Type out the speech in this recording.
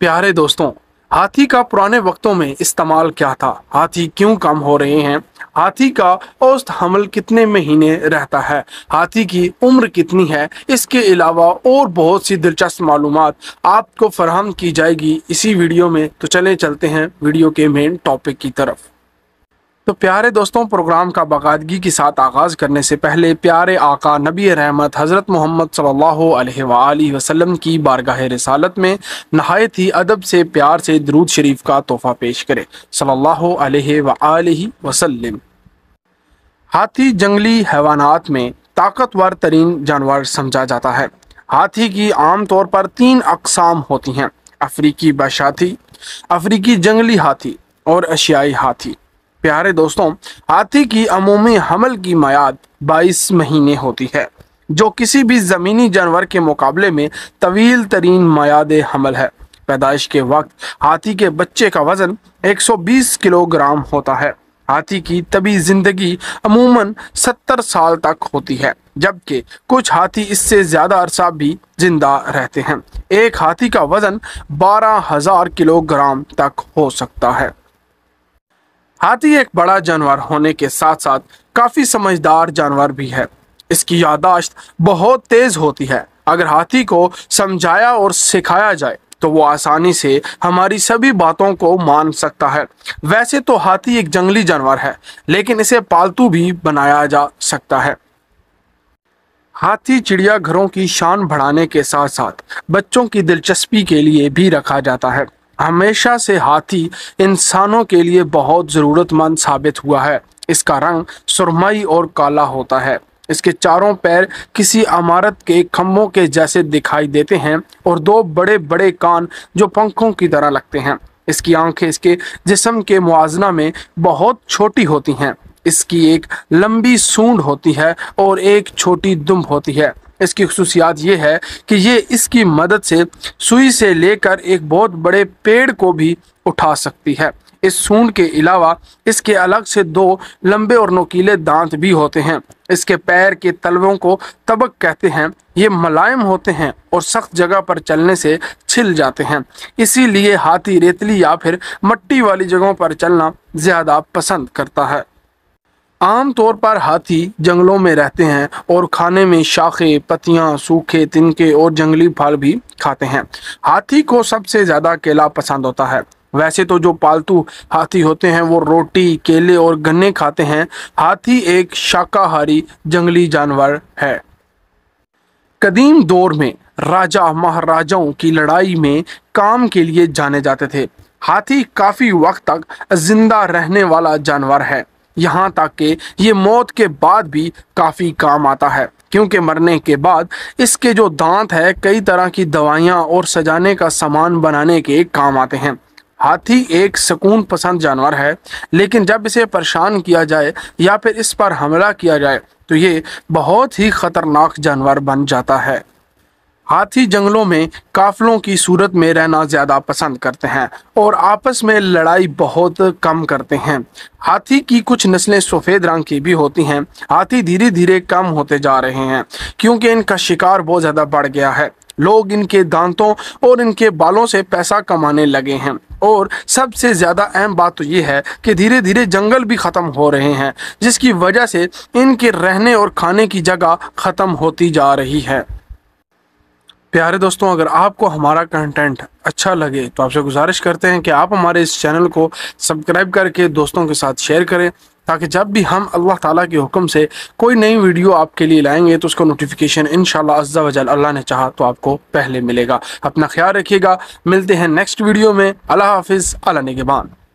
प्यारे दोस्तों हाथी का पुराने वक्तों में इस्तेमाल क्या था हाथी क्यों कम हो रहे हैं हाथी का औसत हमल कितने महीने रहता है हाथी की उम्र कितनी है इसके अलावा और बहुत सी दिलचस्प मालूम आपको फराहम की जाएगी इसी वीडियो में तो चले चलते हैं वीडियो के मेन टॉपिक की तरफ तो प्यारे दोस्तों प्रोग्राम का बाकायदगी के साथ आगाज़ करने से पहले प्यारे आका नबी रहमत हज़रत मोहम्मद सल्लल्लाहु अलैहि वसल्लम की बारगाह रसालत में नहायत ही अदब से प्यार से दरूद शरीफ का तोहफ़ा पेश करें सल्लल्लाहु अलैहि वसल्लम हाथी जंगली हैवानात में ताकतवर तरीन जानवर समझा जाता है हाथी की आम तौर पर तीन अकसाम होती हैं अफ्रीकी बशाथी अफ्रीकी जंगली हाथी और एशियाई हाथी प्यारे दोस्तों हाथी की अमूमी हमल की मायाद 22 महीने होती है जो किसी भी ज़मीनी जानवर के मुकाबले में तवील तरीन मायाद हमल है पैदाइश के वक्त हाथी के बच्चे का वज़न 120 किलोग्राम होता है हाथी की तभी ज़िंदगी अमूमन 70 साल तक होती है जबकि कुछ हाथी इससे ज़्यादा अरसा भी जिंदा रहते हैं एक हाथी का वज़न 12,000 किलोग्राम तक हो सकता है हाथी एक बड़ा जानवर होने के साथ साथ काफी समझदार जानवर भी है इसकी यादाश्त बहुत तेज होती है अगर हाथी को समझाया और सिखाया जाए तो वो आसानी से हमारी सभी बातों को मान सकता है वैसे तो हाथी एक जंगली जानवर है लेकिन इसे पालतू भी बनाया जा सकता है हाथी चिड़ियाघरों की शान बढ़ाने के साथ साथ बच्चों की दिलचस्पी के लिए भी रखा जाता है हमेशा से हाथी इंसानों के लिए बहुत ज़रूरतमंद साबित हुआ है इसका रंग सुरमई और काला होता है इसके चारों पैर किसी अमारत के खम्भों के जैसे दिखाई देते हैं और दो बड़े बड़े कान जो पंखों की तरह लगते हैं इसकी आंखें इसके जिसम के मुआजना में बहुत छोटी होती हैं इसकी एक लंबी सूंड होती है और एक छोटी दुम होती है इसकी खसूसियात ये है कि ये इसकी मदद से सुई से लेकर एक बहुत बड़े पेड़ को भी उठा सकती है इस सूंड के अलावा इसके अलग से दो लंबे और नोकीले दांत भी होते हैं इसके पैर के तलवों को तबक कहते हैं ये मलायम होते हैं और सख्त जगह पर चलने से छिल जाते हैं इसीलिए हाथी रेतली या फिर मट्टी वाली जगहों पर चलना ज़्यादा पसंद करता है आमतौर पर हाथी जंगलों में रहते हैं और खाने में शाखें पतियां सूखे तिनके और जंगली फल भी खाते हैं हाथी को सबसे ज़्यादा केला पसंद होता है वैसे तो जो पालतू हाथी होते हैं वो रोटी केले और गन्ने खाते हैं हाथी एक शाकाहारी जंगली जानवर है कदीम दौर में राजा महाराजाओं की लड़ाई में काम के लिए जाने जाते थे हाथी काफ़ी वक्त तक जिंदा रहने वाला जानवर है यहाँ तक कि ये मौत के बाद भी काफ़ी काम आता है क्योंकि मरने के बाद इसके जो दांत है कई तरह की दवाइयाँ और सजाने का सामान बनाने के काम आते हैं हाथी एक सुकून पसंद जानवर है लेकिन जब इसे परेशान किया जाए या फिर इस पर हमला किया जाए तो ये बहुत ही ख़तरनाक जानवर बन जाता है हाथी जंगलों में काफलों की सूरत में रहना ज़्यादा पसंद करते हैं और आपस में लड़ाई बहुत कम करते हैं हाथी की कुछ नस्लें सफ़ेद रंग की भी होती हैं हाथी धीरे धीरे कम होते जा रहे हैं क्योंकि इनका शिकार बहुत ज़्यादा बढ़ गया है लोग इनके दांतों और इनके बालों से पैसा कमाने लगे हैं और सबसे ज़्यादा अहम बात तो ये है कि धीरे धीरे जंगल भी ख़त्म हो रहे हैं जिसकी वजह से इनके रहने और खाने की जगह ख़त्म होती जा रही है प्यारे दोस्तों अगर आपको हमारा कंटेंट अच्छा लगे तो आपसे गुजारिश करते हैं कि आप हमारे इस चैनल को सब्सक्राइब करके दोस्तों के साथ शेयर करें ताकि जब भी हम अल्लाह ताला के हुक्म से कोई नई वीडियो आपके लिए लाएंगे तो उसका नोटिफिकेशन इन अज्जा वजल अल्लाह ने चाहा तो आपको पहले मिलेगा अपना ख्याल रखिएगा मिलते हैं नेक्स्ट वीडियो में अल्लाह हाफिज़ अला निगबान